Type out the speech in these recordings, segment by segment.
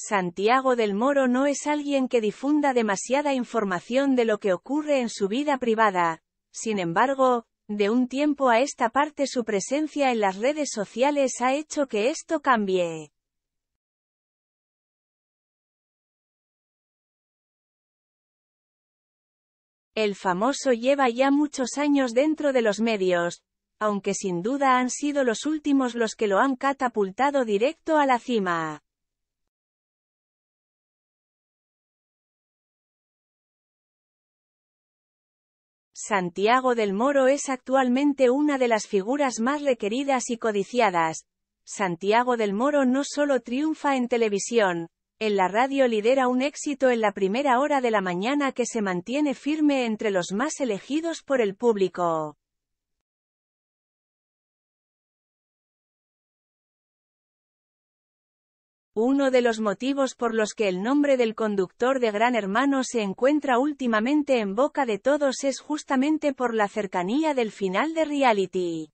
Santiago del Moro no es alguien que difunda demasiada información de lo que ocurre en su vida privada. Sin embargo, de un tiempo a esta parte su presencia en las redes sociales ha hecho que esto cambie. El famoso lleva ya muchos años dentro de los medios, aunque sin duda han sido los últimos los que lo han catapultado directo a la cima. Santiago del Moro es actualmente una de las figuras más requeridas y codiciadas. Santiago del Moro no solo triunfa en televisión, en la radio lidera un éxito en la primera hora de la mañana que se mantiene firme entre los más elegidos por el público. Uno de los motivos por los que el nombre del conductor de Gran Hermano se encuentra últimamente en boca de todos es justamente por la cercanía del final de reality.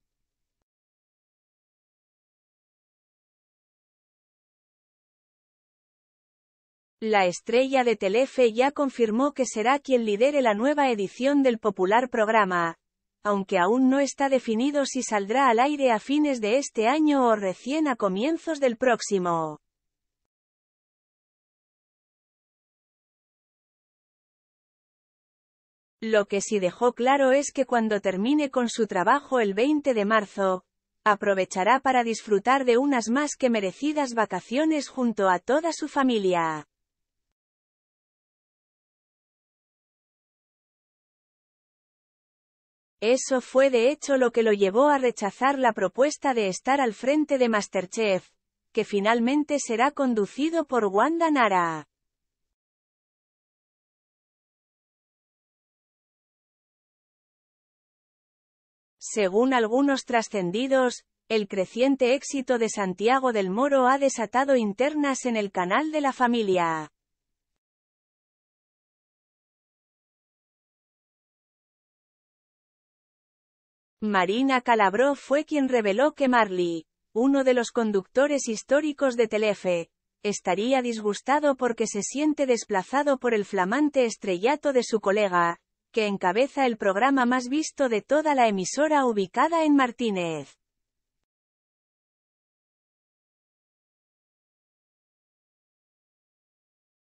La estrella de Telefe ya confirmó que será quien lidere la nueva edición del popular programa, aunque aún no está definido si saldrá al aire a fines de este año o recién a comienzos del próximo. Lo que sí dejó claro es que cuando termine con su trabajo el 20 de marzo, aprovechará para disfrutar de unas más que merecidas vacaciones junto a toda su familia. Eso fue de hecho lo que lo llevó a rechazar la propuesta de estar al frente de Masterchef, que finalmente será conducido por Wanda Nara. Según algunos trascendidos, el creciente éxito de Santiago del Moro ha desatado internas en el canal de la familia. Marina Calabró fue quien reveló que Marley, uno de los conductores históricos de Telefe, estaría disgustado porque se siente desplazado por el flamante estrellato de su colega, que encabeza el programa más visto de toda la emisora ubicada en Martínez.